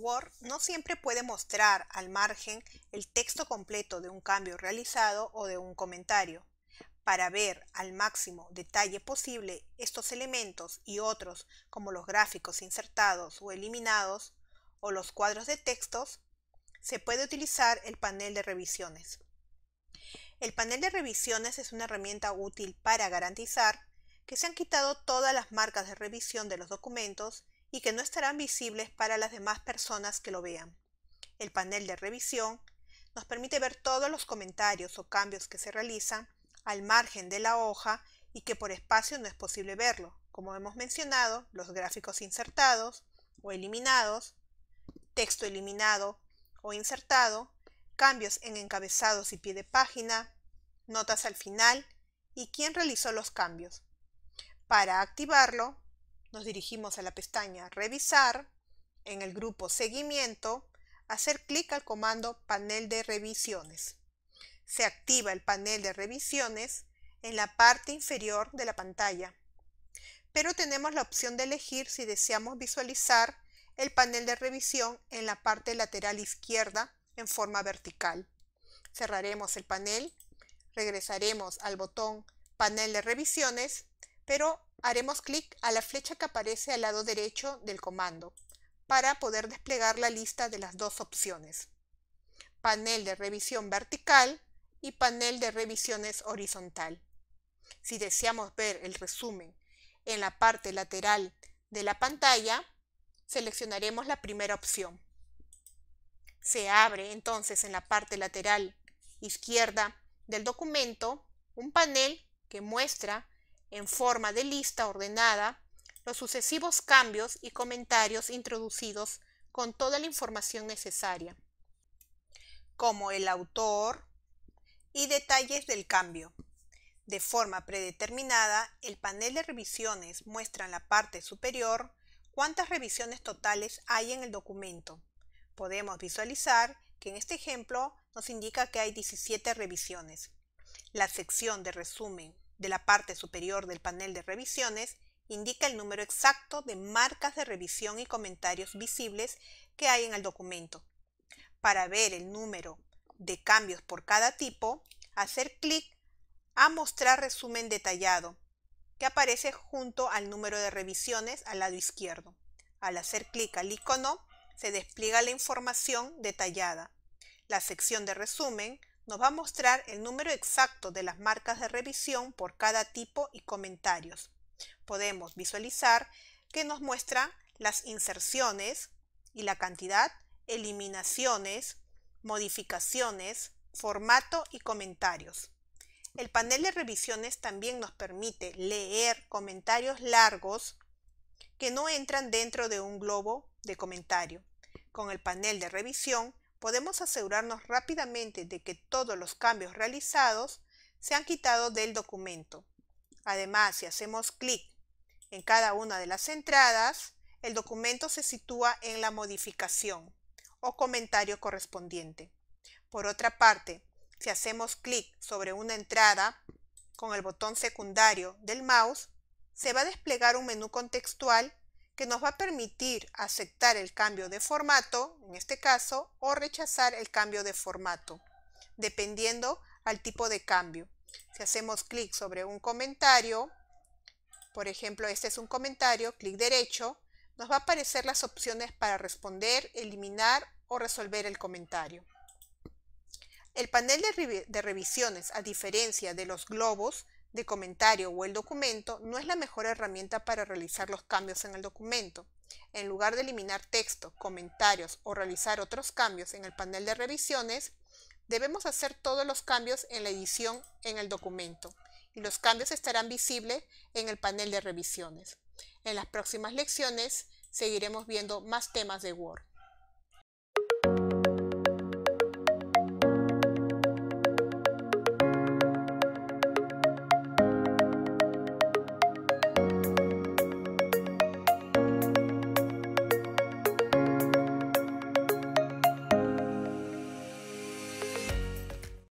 Word no siempre puede mostrar al margen el texto completo de un cambio realizado o de un comentario. Para ver al máximo detalle posible estos elementos y otros como los gráficos insertados o eliminados o los cuadros de textos, se puede utilizar el panel de revisiones. El panel de revisiones es una herramienta útil para garantizar que se han quitado todas las marcas de revisión de los documentos y que no estarán visibles para las demás personas que lo vean. El panel de revisión nos permite ver todos los comentarios o cambios que se realizan al margen de la hoja y que por espacio no es posible verlo, como hemos mencionado, los gráficos insertados o eliminados, texto eliminado o insertado, cambios en encabezados y pie de página, notas al final y quién realizó los cambios. Para activarlo, nos dirigimos a la pestaña Revisar, en el grupo Seguimiento, hacer clic al comando Panel de revisiones. Se activa el panel de revisiones en la parte inferior de la pantalla, pero tenemos la opción de elegir si deseamos visualizar el panel de revisión en la parte lateral izquierda en forma vertical. Cerraremos el panel, regresaremos al botón Panel de revisiones pero haremos clic a la flecha que aparece al lado derecho del comando para poder desplegar la lista de las dos opciones, panel de revisión vertical y panel de revisiones horizontal. Si deseamos ver el resumen en la parte lateral de la pantalla, seleccionaremos la primera opción. Se abre entonces en la parte lateral izquierda del documento un panel que muestra en forma de lista ordenada los sucesivos cambios y comentarios introducidos con toda la información necesaria, como el autor y detalles del cambio. De forma predeterminada, el panel de revisiones muestra en la parte superior cuántas revisiones totales hay en el documento. Podemos visualizar que en este ejemplo nos indica que hay 17 revisiones. La sección de resumen de la parte superior del panel de revisiones indica el número exacto de marcas de revisión y comentarios visibles que hay en el documento. Para ver el número de cambios por cada tipo, hacer clic a Mostrar resumen detallado, que aparece junto al número de revisiones al lado izquierdo. Al hacer clic al icono, se despliega la información detallada. La sección de resumen nos va a mostrar el número exacto de las marcas de revisión por cada tipo y comentarios. Podemos visualizar que nos muestra las inserciones y la cantidad, eliminaciones, modificaciones, formato y comentarios. El panel de revisiones también nos permite leer comentarios largos que no entran dentro de un globo de comentario. Con el panel de revisión podemos asegurarnos rápidamente de que todos los cambios realizados se han quitado del documento. Además, si hacemos clic en cada una de las entradas, el documento se sitúa en la modificación o comentario correspondiente. Por otra parte, si hacemos clic sobre una entrada con el botón secundario del mouse, se va a desplegar un menú contextual que nos va a permitir aceptar el cambio de formato, en este caso, o rechazar el cambio de formato, dependiendo al tipo de cambio. Si hacemos clic sobre un comentario, por ejemplo, este es un comentario, clic derecho, nos va a aparecer las opciones para responder, eliminar o resolver el comentario. El panel de, de revisiones, a diferencia de los globos, de comentario o el documento no es la mejor herramienta para realizar los cambios en el documento. En lugar de eliminar texto, comentarios o realizar otros cambios en el panel de revisiones, debemos hacer todos los cambios en la edición en el documento y los cambios estarán visibles en el panel de revisiones. En las próximas lecciones seguiremos viendo más temas de Word.